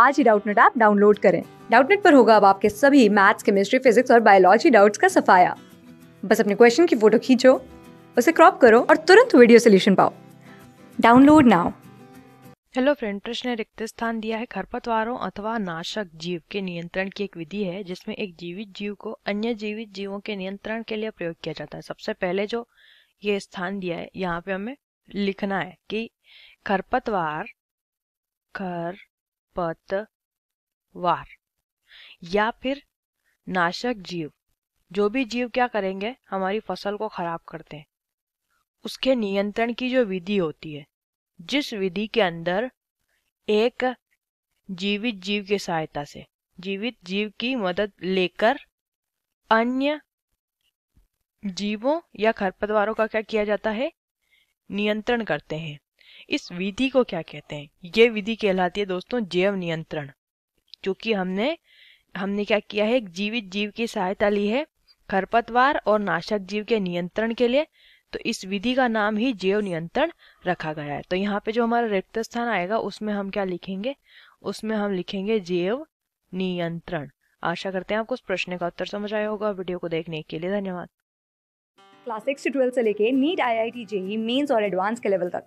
आज ही Doubtnut app download करें डाउटनेट पर होगा अब आपके सभी मैथ्स केमिस्ट्री फिजिक्स और बायोलॉजी डाउट्स का सफाया बस अपने क्वेश्चन की फोटो खींचो उसे क्रॉप करो और तुरंत वीडियो सोल्यूशन पाओ डाउनलोड नाउ हेलो फ्रेंड प्रश्न ने रिक्त स्थान दिया है खरपतवारों अथवा नाशक जीव के नियंत्रण की एक विधि है जिसमें एक जीवित जीव को अन्य जीवित जीवों के नियंत्रण के लिए प्रयोग किया जाता है सबसे पहले जो ये स्थान दिया है यहाँ पे हमें लिखना है कि खरपतवार खर पतवार या फिर नाशक जीव जो भी जीव क्या करेंगे हमारी फसल को खराब करते हैं उसके नियंत्रण की जो विधि होती है जिस विधि के अंदर एक जीवित जीव की सहायता से जीवित जीव की मदद लेकर अन्य जीवों या खरपतवारों का क्या किया जाता है नियंत्रण करते हैं इस विधि को क्या कहते हैं ये विधि कहलाती है दोस्तों जैव नियंत्रण क्योंकि हमने हमने क्या किया है एक जीवित जीव की सहायता ली है खरपतवार और नाशक जीव के नियंत्रण के लिए तो इस विधि का नाम ही जैव नियंत्रण रखा गया है तो यहाँ पे जो हमारा रिक्त स्थान आएगा उसमें हम क्या लिखेंगे उसमें हम लिखेंगे जैव नियंत्रण आशा करते हैं आपको उस प्रश्न का उत्तर समझ आया होगा वीडियो को देखने के लिए धन्यवाद क्लास सिक्स से ट्वेल्थ से लेके NEET I I T JEE Mains और एडवांस के लेवल तक